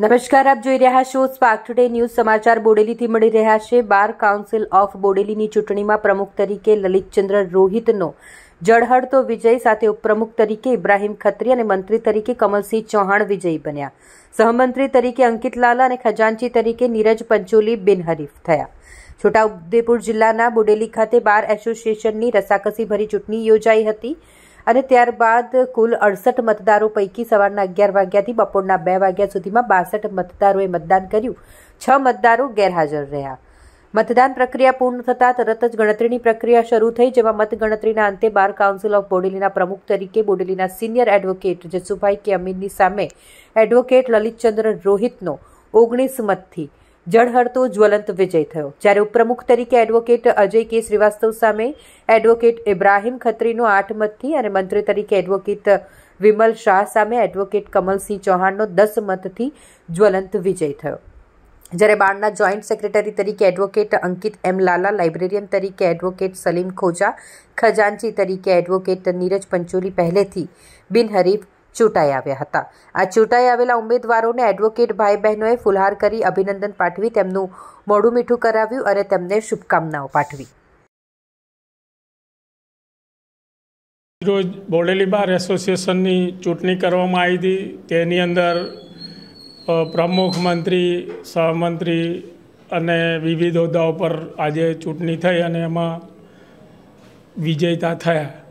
નમસ્કાર આપ જોઈ રહ્યા છો સ્પાર્ક ટુડે ન્યૂઝ સમાચાર બોડેલીથી મળી રહ્યા છે બાર કાઉન્સિલ ઓફ બોડેલીની ચૂંટણીમાં પ્રમુખ તરીકે લલિતચંદ્ર રોહિતનો જળહળતો વિજય સાથે ઉપપ્રમુખ તરીકે ઇબ્રાહીમ ખત્રી અને મંત્રી તરીકે કમલસિંહ ચૌહાણ વિજયી બન્યા સહમંત્રી તરીકે અંકિત લાલા અને ખજાનચી તરીકે નીરજ પંચોલી બિનહરીફ થયા છોટાઉદેપુર જિલ્લાના બોડેલી ખાતે બાર એસોસિએશનની રસાકસીભરી ચૂંટણી યોજાઈ હતી અને ત્યારબાદ કુલ અડસઠ મતદારો પૈકી સવારના અગિયાર વાગ્યાથી બપોરના બે વાગ્યા સુધીમાં બાસઠ મતદારોએ મતદાન કર્યું છ મતદારો ગેરહાજર રહ્યા મતદાન પ્રક્રિયા પૂર્ણ થતાં તરત જ ગણતરીની પ્રક્રિયા શરૂ થઈ જેમાં મતગણતરીના અંતે બાર કાઉન્સિલ ઓફ બોડેલીના પ્રમુખ તરીકે બોડેલીના સિનિયર એડવોકેટ જસુભાઈ કે અમીરની સામે એડવોકેટ લલિતચંદ્ર રોહિતનો ઓગણીસ મતથી જળહળતો જ્વલંત વિજય થયો જ્યારે ઉપપ્રમુખ તરીકે એડવોકેટ અજય કે શ્રીવાસ્તવ સામે એડવોકેટ ઇબ્રાહીમ ખત્રીનો આઠ મતથી અને મંત્રી તરીકે એડવોકેટ વિમલ શાહ સામે એડવોકેટ કમલસિંહ ચૌહાણનો દસ મતથી જ્વલંત વિજય થયો જ્યારે બાળના જોઈન્ટ સેક્રેટરી તરીકે advocate Ankit M Lala librarian તરીકે એડવોકેટ સલીમ ખોજા ખજાનચી તરીકે એડવોકેટ નીરજ પંચોલી પહેલેથી બિનહરીફ ચૂંટાઈ આવ્યા હતા આ ચૂંટાઈ આવેલા ઉમેદવારોને એડવોકેટ ભાઈ બહેનોએ ફુલહાર કરી અભિનંદન પાઠવી તેમનું મોઢું મીઠું કરાવ્યું અને તેમને શુભકામનાઓ પાઠવી રોજ બોડેલી બાર એસોસિએશનની ચૂંટણી કરવામાં આવી હતી તેની અંદર પ્રમુખ મંત્રી સહમંત્રી અને વિવિધ હોદ્દાઓ પર આજે ચૂંટણી થઈ અને એમાં વિજેતા થયા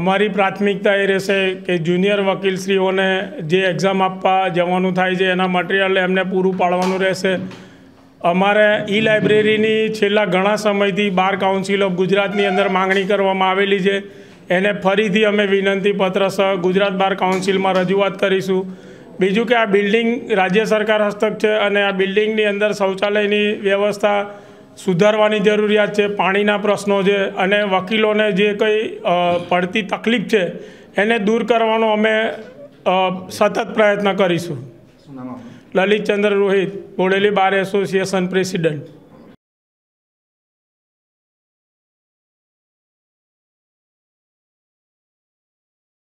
અમારી પ્રાથમિકતા એ રહેશે કે જુનિયર વકીલશ્રીઓને જે એક્ઝામ આપવા જવાનું થાય છે એના મટિરિયલ એમને પૂરું પાડવાનું રહેશે અમારે ઈ લાઇબ્રેરીની છેલ્લા ઘણા સમયથી બાર કાઉન્સિલ ઓફ ગુજરાતની અંદર માંગણી કરવામાં આવેલી છે એને ફરીથી અમે વિનંતી પત્ર સહ ગુજરાત બાર કાઉન્સિલમાં રજૂઆત કરીશું બીજું કે આ બિલ્ડિંગ રાજ્ય સરકાર હસ્તક છે અને આ બિલ્ડિંગની અંદર શૌચાલયની વ્યવસ્થા સુધારવાની જરૂરિયાત છે પાણીના પ્રશ્નો છે અને વકીલોને જે કંઈ પડતી તકલીફ છે એને દૂર કરવાનો અમે સતત પ્રયત્ન કરીશું Lalitchandra Rohit Bodeli bar association president